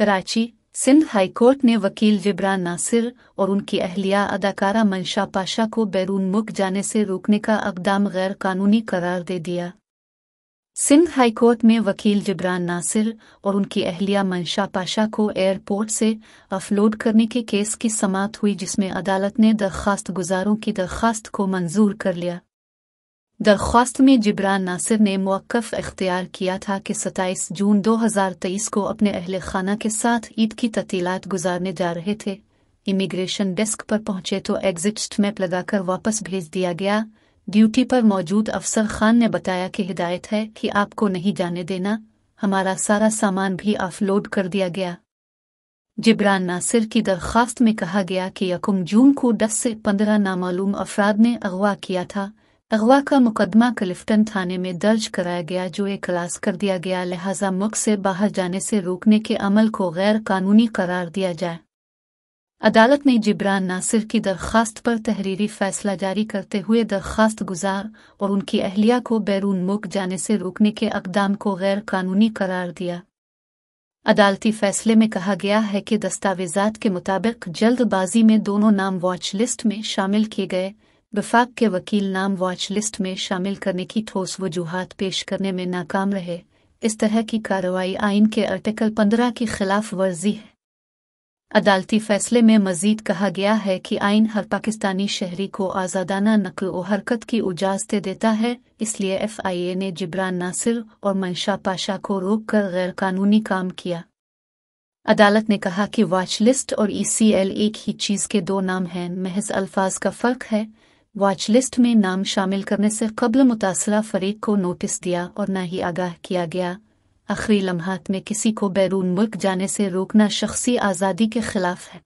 Karachi Sindh court ने वकील zebra Nasir और उनकी अहलिया अदाकारा मंशा पाशा को बैरून मुल्क जाने से रोकने का अकदाम गैर कानूनी करार दे दिया सिंध हाई कोर्ट में वकील जिब्रान नासिर और उनकी अहलिया मंशा पाशा को एयरपोर्ट से अफलोड करने के केस की समाप्त हुई जिसमें अदालत ने दरख्वास्त गुजारों की दरख्वास्त को मंजूर कर लिया दरख्वास्त में जिब्रान नासिर ने मौक़ इख्तियार किया था कि 27 जून 2023 को अपने अहल खाना के साथ ईद की ततीलात गुजारने जा रहे थे इमिग्रेशन डेस्क पर पहुंचे तो एग्जिट मैप लगाकर वापस भेज दिया गया ड्यूटी पर मौजूद अफसर खान ने बताया कि हिदायत है कि आपको नहीं जाने देना हमारा सारा सामान भी ऑफलोड कर दिया गया जिब्रान नासिर की दरख्वास्त में कहा गया कि यकुम जून को 10 से 15 नामालूम अफराद ने अगवा किया था अगवा का मुकदमा क्लिफ्टन थाने में दर्ज कराया गया जो एक क्लास कर दिया गया लिहाजा मुख से बाहर जाने से रोकने के अमल को गैर कानूनी करार दिया जाए अदालत ने जिब्रान नासिर की दरख्वास्त पर तहरीरी फैसला जारी करते हुए दरख्वास्त गुजार और उनकी अहलिया को बैरून मुख जाने से रोकने के अकदाम को गैर कानूनी करार दिया अदालती फैसले में कहा गया है कि दस्तावेजात के मुताबिक जल्दबाजी में दोनों नाम वॉच लिस्ट में शामिल किए गए वफाक के वकील नाम वॉच लिस्ट में शामिल करने की ठोस वजूहत पेश करने में नाकाम रहे इस तरह की कार्रवाई आइन के आर्टिकल पंद्रह की खिलाफ वर्जी है अदालती फैसले में मजीद कहा गया है कि आइन हर पाकिस्तानी शहरी को आज़ादाना नकल व हरकत की उजाजत देता है इसलिए एफ आई ए ने जिब्रान नासिर और मंशा पाशा को रोक कर गैरकानूनी काम किया अदालत ने कहा कि वॉच लिस्ट और ई सी एल एक ही चीज़ के दो नाम हैं महज अल्फाज का फ़र्क है वॉच लिस्ट में नाम शामिल करने से कबल मुतासर फरीक को नोटिस दिया और न ही आगाह किया गया आखिरी लम्हात में किसी को बैरून मुल्क जाने से रोकना शख्सी आज़ादी के खिलाफ है